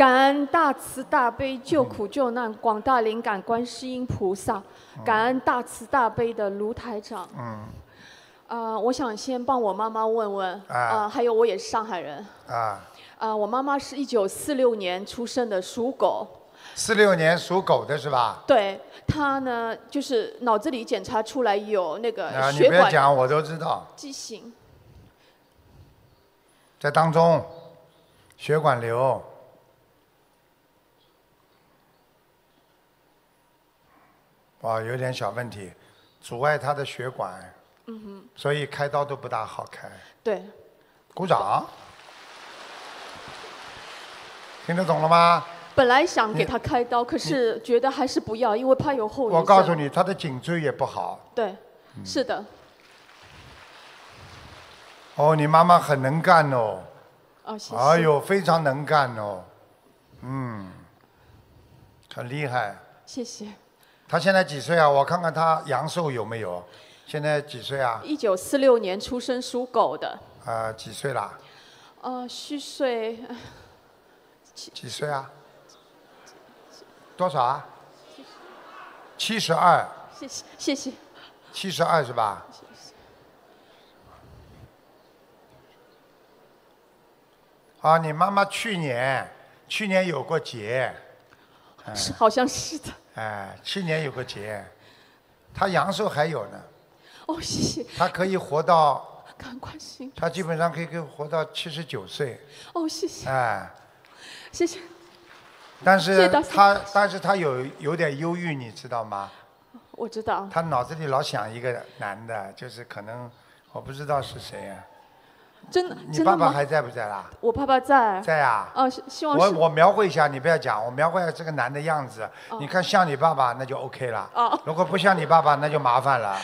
感恩大慈大悲救苦救难广大灵感观世音菩萨，感恩大慈大悲的卢台长。嗯，啊，我想先帮我妈妈问问啊，还有我也是上海人啊。啊，我妈妈是一九四六年出生的，属狗。四六年属狗的是吧？对，她呢，就是脑子里检查出来有那个血管。啊，你不讲，我都知道。畸形。在当中，血管瘤。哇，有点小问题，阻碍他的血管，嗯哼，所以开刀都不大好开。对。鼓掌。听得懂了吗？本来想给他开刀，可是觉得还是不要，因为怕有后遗症。我告诉你，他的颈椎也不好。对，是的。哦，你妈妈很能干哦。哦，谢谢。哎呦，非常能干哦，嗯，很厉害。谢谢。他现在几岁啊？我看看他阳寿有没有？现在几岁啊？一九四六年出生，属狗的。啊，几岁了？呃，虚岁。几 几岁啊？多少啊？七十二。谢谢谢谢。七十二是吧？啊，你妈妈去年去年有过节。是，好像是的。哎，去年有个节，他阳寿还有呢。哦，谢谢。他可以活到，赶快他基本上可以活到七十九岁。哦，谢谢。哎，谢谢。但是他，但是他有有点忧郁，你知道吗？我知道。他脑子里老想一个男的，就是可能我不知道是谁。真的，你爸爸还在不在啦？我爸爸在。在啊。哦，希望。我我描绘一下，你不要讲，我描绘一下这个男的样子，你看像你爸爸那就 OK 了。哦。如果不像你爸爸那就麻烦了。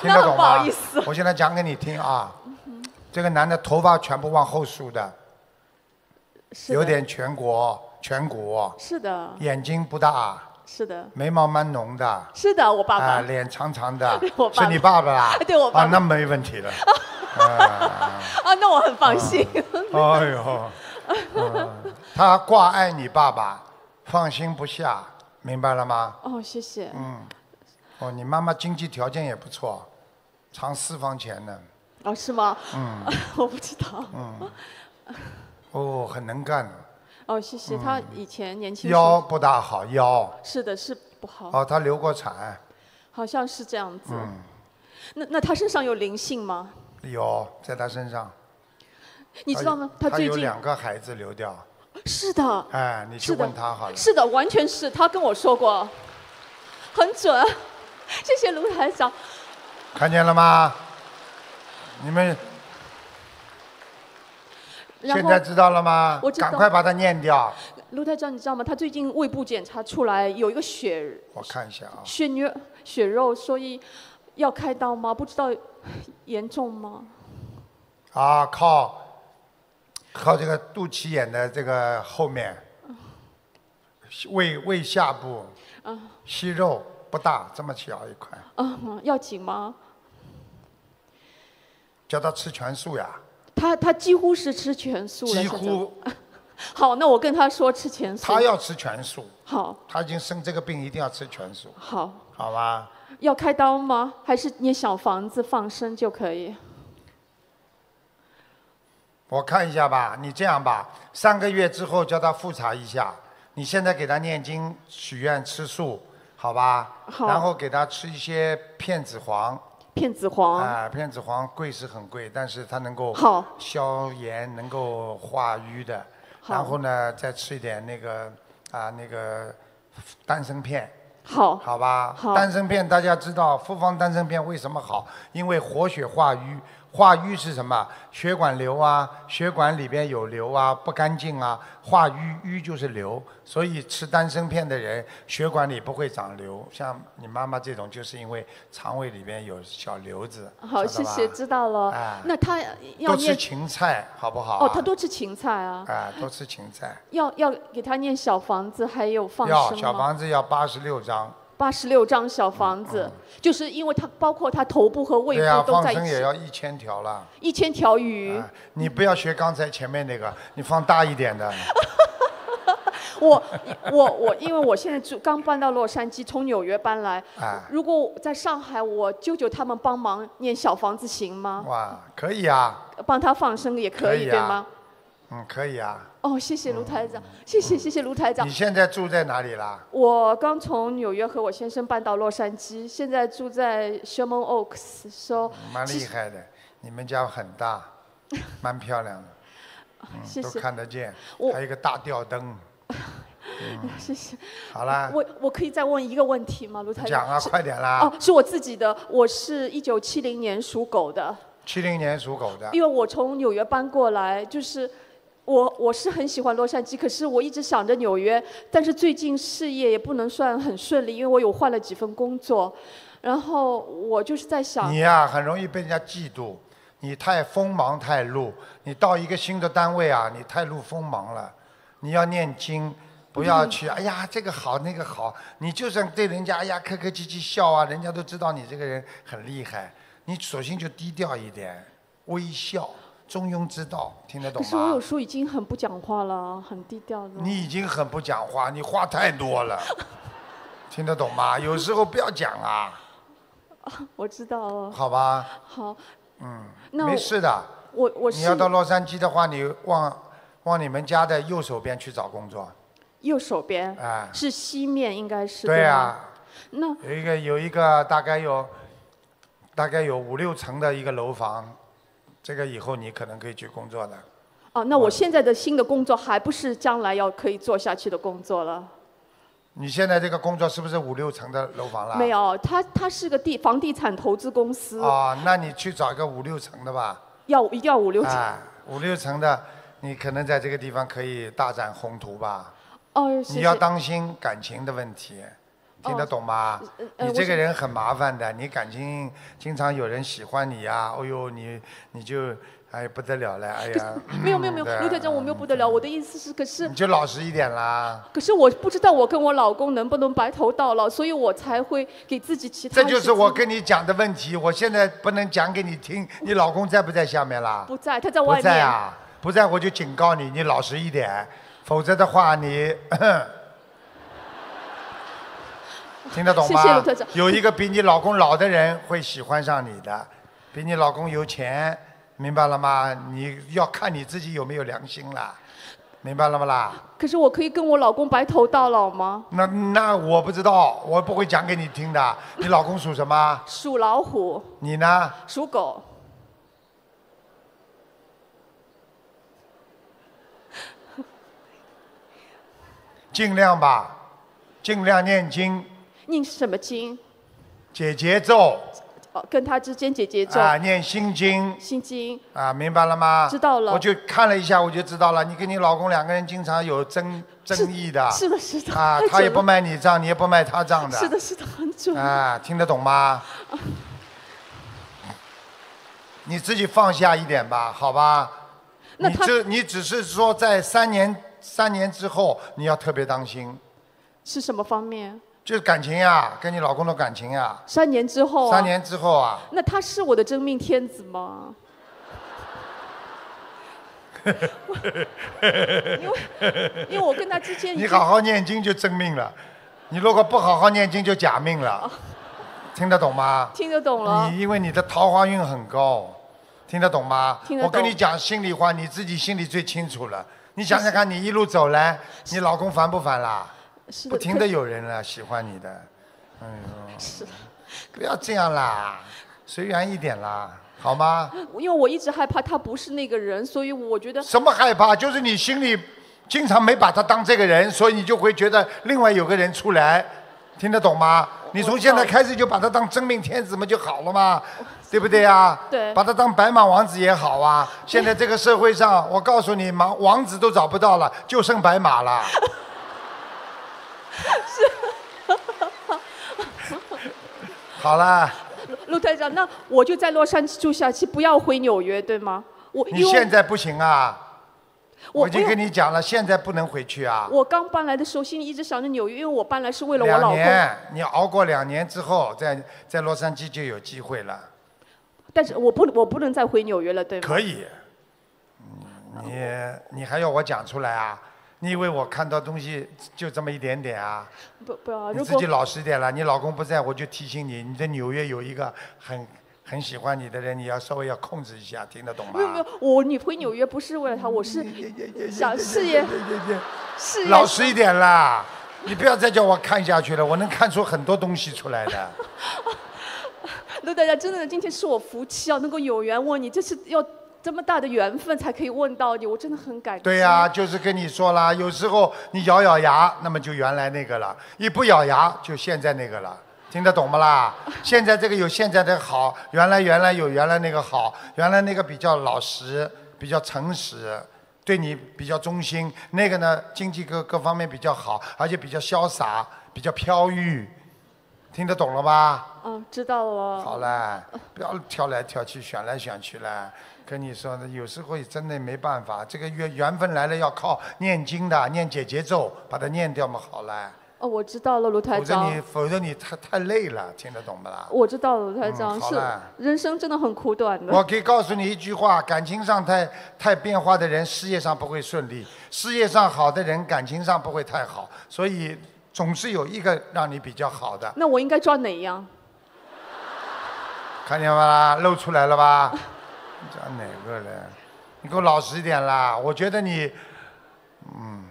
听得懂吗？不好意思，我现在讲给你听啊，这个男的头发全部往后梳的，有点颧骨，颧骨。是的。眼睛不大。是的。眉毛蛮浓的。是的，我爸爸。啊，脸长长的。我爸爸。是你爸爸啦？对，我爸爸。那没问题了。啊，那我很放心。哎呦，他挂碍你爸爸，放心不下，明白了吗？哦，谢谢。嗯，哦，你妈妈经济条件也不错，藏私房钱呢。哦，是吗？嗯，我不知道。嗯，哦，很能干哦，谢谢。她以前年轻腰不大好，腰是的，是不好。哦，她流过产。好像是这样子。嗯，那那她身上有灵性吗？有，在他身上。你知道吗？他最近他有两个孩子流掉。是的。哎，你去问他好了。是的，完全是，他跟我说过，很准。谢谢卢台长。看见了吗？你们现在知道了吗？我赶快把它念掉。卢台长，你知道吗？他最近胃部检查出来有一个血，我看一下啊，血肉血肉，所以要开刀吗？不知道。严重吗？啊，靠！靠这个肚脐眼的这个后面，胃胃下部。嗯。息肉不大，这么小一块。啊？要紧吗？叫他吃全素呀。他他几乎是吃全素。几乎。好，那我跟他说吃全素。他要吃全素。好。他已经生这个病，一定要吃全素。好。好吧。要开刀吗？还是念小房子放生就可以？我看一下吧，你这样吧，三个月之后叫他复查一下。你现在给他念经许愿吃素，好吧？好。然后给他吃一些片子黄。片子黄。啊，片子黄贵是很贵，但是它能够。消炎能够化瘀的。然后呢，再吃一点那个啊那个丹参片。好，好吧，丹参片大家知道，复方丹参片为什么好？因为活血化瘀。化瘀是什么？血管瘤啊，血管里边有瘤啊，不干净啊。化瘀瘀就是瘤，所以吃丹参片的人血管里不会长瘤。像你妈妈这种，就是因为肠胃里边有小瘤子，好，谢谢，知道了。啊，那他要多吃芹菜，好不好？哦，他多吃芹菜啊。啊，多吃芹菜。要要给他念小房子，还有放生要小房子要八十六章。八十六张小房子，就是因为它包括它头部和胃部都在一起。放生也要一千条了。一千条鱼。你不要学刚才前面那个，你放大一点的。我我我，因为我现在刚搬到洛杉矶，从纽约搬来。啊。如果在上海，我舅舅他们帮忙念小房子行吗？哇，可以啊。帮他放生也可以，对吗？嗯，可以啊。哦，谢谢卢台长，谢谢谢谢卢台长。你现在住在哪里啦？我刚从纽约和我先生搬到洛杉矶，现在住在 Sherman Oaks。说，蛮厉害的，你们家很大，蛮漂亮的，谢都看得见，还有一个大吊灯。谢谢。好啦，我我可以再问一个问题吗，卢台长？讲啊，快点啦。哦，是我自己的，我是一九七零年属狗的。七零年属狗的。因为我从纽约搬过来，就是。我我是很喜欢洛杉矶，可是我一直想着纽约。但是最近事业也不能算很顺利，因为我有换了几份工作，然后我就是在想。你呀，很容易被人家嫉妒。你太锋芒太露，你到一个新的单位啊，你太露锋芒了。你要念经，不要去。哎呀，这个好，那个好。你就算对人家哎呀，客客气气笑啊，人家都知道你这个人很厉害。你索性就低调一点，微笑。中庸之道，听得懂吗？可是我有时候已经很不讲话了，很低调的。你已经很不讲话，你话太多了，听得懂吗？有时候不要讲啊。我知道了。好吧。好。嗯。那没事的。我我你要到洛杉矶的话，你往往你们家的右手边去找工作。右手边。哎。是西面，应该是。对啊。那有一个有一个大概有，大概有五六层的一个楼房。这个以后你可能可以去工作了。哦，那我现在的新的工作还不是将来要可以做下去的工作了。你现在这个工作是不是五六层的楼房了？没有，他他是个地房地产投资公司。哦，那你去找个五六层的吧。要一定要五六层。五六层的，你可能在这个地方可以大展宏图吧。哦，你要当心感情的问题。听得懂吗？你这个人很麻烦的，你感情经常有人喜欢你呀，哦呦，你你就哎不得了了，哎呀，没有没有没有，刘队长我没有不得了，我的意思是，可是你就老实一点啦。可是我不知道我跟我老公能不能白头到老，所以我才会给自己其他。这就是我跟你讲的问题，我现在不能讲给你听，你老公在不在下面啦？不在，他在外面。不在啊？不在，我就警告你，你老实一点，否则的话你。听得懂吗？有一个比你老公老的人会喜欢上你的，比你老公有钱，明白了吗？你要看你自己有没有良心了，明白了吗啦？可是我可以跟我老公白头到老吗？那那我不知道，我不会讲给你听的。你老公属什么？属老虎。你呢？属狗。尽量吧，尽量念经。念什么经？解姐咒。跟他之间解姐咒。啊，念心经。心经。啊，明白了吗？知道了。我就看了一下，我就知道了。你跟你老公两个人经常有争争议的。是的，是的。啊，他也不卖你账，你也不卖他账的。是的，是的，很准。啊，听得懂吗？你自己放下一点吧，好吧。那你这你只是说，在三年三年之后，你要特别当心。是什么方面？就是感情呀，跟你老公的感情呀。三年之后。三年之后啊。那他是我的真命天子吗？因为，因为我跟他之间……你好好念经就真命了，你如果不好好念经就假命了，听得懂吗？听得懂了。你因为你的桃花运很高，听得懂吗？听得懂。我跟你讲心里话，你自己心里最清楚了。你想想看，你一路走来，你老公烦不烦啦？不停的有人了喜欢你的，哎呦！是，不要这样啦，随缘一点啦，好吗？因为我一直害怕他不是那个人，所以我觉得什么害怕？就是你心里经常没把他当这个人，所以你就会觉得另外有个人出来，听得懂吗？你从现在开始就把他当真命天子嘛就好了嘛，对不对啊？对。把他当白马王子也好啊。现在这个社会上，我告诉你，王王子都找不到了，就剩白马了。是，好了，陆队长，那我就在洛杉矶住下去，不要回纽约，对吗？我你现在不行啊！我已经跟你讲了，现在不能回去啊。我刚搬来的时候，心里一直想着纽约，因为我搬来是为了我老公。两年，你熬过两年之后，在在洛杉矶就有机会了。但是我不，我不能再回纽约了，对吗？可以。你你还要我讲出来啊？你以为我看到东西就这么一点点啊？不不，你自己老实点了。你老公不在，我就提醒你，你在纽约有一个很很喜欢你的人，你要稍微要控制一下，听得懂吗？没有没有，我你回纽约不是为了他，我是想事业事业。老实一点啦，你不要再叫我看下去了，我能看出很多东西出来的。那大家，真的，今天是我福气啊，能够有缘问你，这是要。这么大的缘分才可以问到你，我真的很感。对呀，就是跟你说了，有时候你咬咬牙，那么就原来那个了；一不咬牙，就现在那个了。听得懂不啦？现在这个有现在的好，原来原来有原来那个好，原来那个比较老实、比较诚实，对你比较忠心。那个呢，经济各各方面比较好，而且比较潇洒、比较飘逸。听得懂了吧？嗯，知道了。好了，不要挑来挑去、选来选去啦。跟你说，有时候真的没办法，这个缘缘分来了要靠念经的，念解节奏，把它念掉嘛，好了。哦，我知道了，卢太章。否则你，否则你太太累了，听得懂不啦？我知道了，卢太章是。嗯，人生真的很苦短的。我可以告诉你一句话：感情上太太变化的人，事业上不会顺利；事业上好的人，感情上不会太好。所以总是有一个让你比较好的。那我应该抓哪样？看见了吧，露出来了吧？加哪个嘞？你给我老实一点啦！我觉得你，嗯，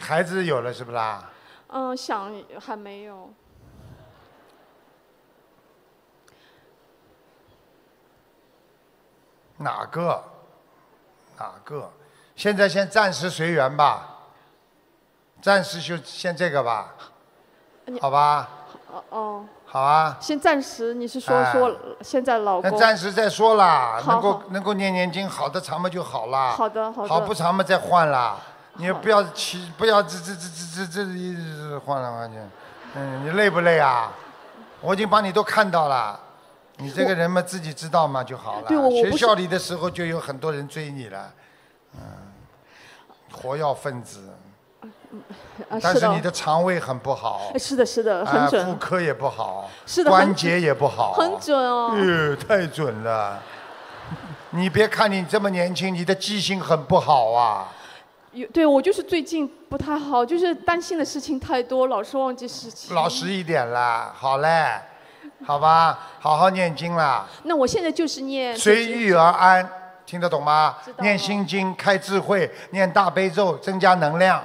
孩子有了是不啦？嗯，想还没有。哪个？哪个？现在先暂时随缘吧。暂时就先这个吧，好吧？哦哦。好啊，先暂时，你是说说现在老公？那暂时再说啦，能够能够念念经，好的长嘛就好啦。好的，好的。好不长嘛再换啦，你不要去，不要这这这这这这换了换去，嗯，你累不累啊？我已经把你都看到了，你这个人嘛自己知道嘛就好了。学校里的时候就有很多人追你了，嗯，活要分子。啊，但是你的肠胃很不好。是的，是的，很准。妇科也不好。是的，关节也不好。很准哦。呃，太准了。你别看你这么年轻，你的记性很不好啊。有，对我就是最近不太好，就是担心的事情太多，老是忘记事情。老实一点啦，好嘞，好吧，好好念经啦。那我现在就是念。随遇而安，听得懂吗？念心经开智慧，念大悲咒增加能量。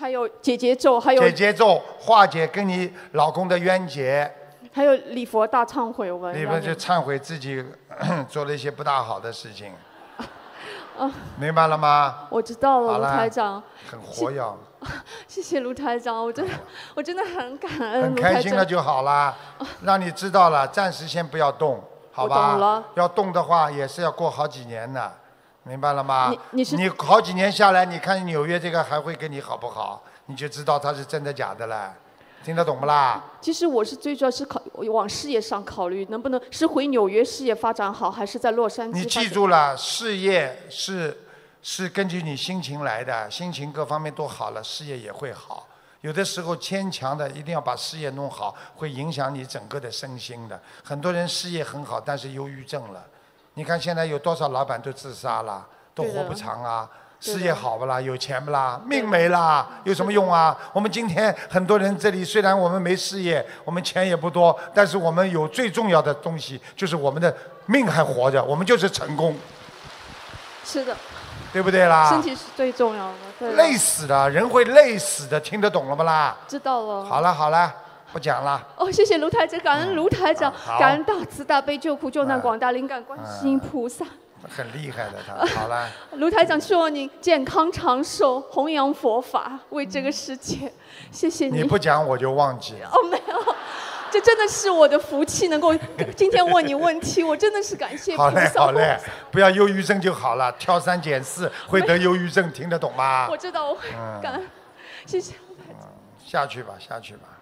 还有姐姐咒，还有姐姐咒化解跟你老公的冤结。还有礼佛大忏悔文。礼们就忏悔自己 做了一些不大好的事情。啊。明白了吗？我知道了，卢台长。很活跃。谢 谢卢台长，我真 我真的很感恩。很开心了就好了，让你知道了，暂时先不要动，好吧？要动的话也是要过好几年的。明白了吗？你你是你好几年下来，你看纽约这个还会跟你好不好？你就知道他是真的假的了，听得懂不啦？其实我是最主要是考往事业上考虑，能不能是回纽约事业发展好，还是在洛杉矶？你记住了，事业是是根据你心情来的，心情各方面都好了，事业也会好。有的时候牵强的一定要把事业弄好，会影响你整个的身心的。很多人事业很好，但是忧郁症了。你看现在有多少老板都自杀了，都活不长啊！事业好不啦？有钱不啦？命没啦？有什么用啊？我们今天很多人这里，虽然我们没事业，我们钱也不多，但是我们有最重要的东西，就是我们的命还活着，我们就是成功。是的。对不对啦？身体是最重要的。累死的人会累死的，听得懂了不啦？知道了。好了好了。不讲了。哦，谢谢卢台长，感恩卢台长，感恩大慈大悲救苦救难广大灵感观世音菩萨。很厉害的他。好了。卢台长，希望您健康长寿，弘扬佛法，为这个世界，谢谢你。你不讲我就忘记。哦，没有。这真的是我的福气，能够 今天问你问题，我真的是感谢菩萨。好嘞，好嘞，不要忧郁症就好了，挑三拣四会得忧郁症，听得懂吗？我知道，我会感恩，谢谢下去吧，下去吧。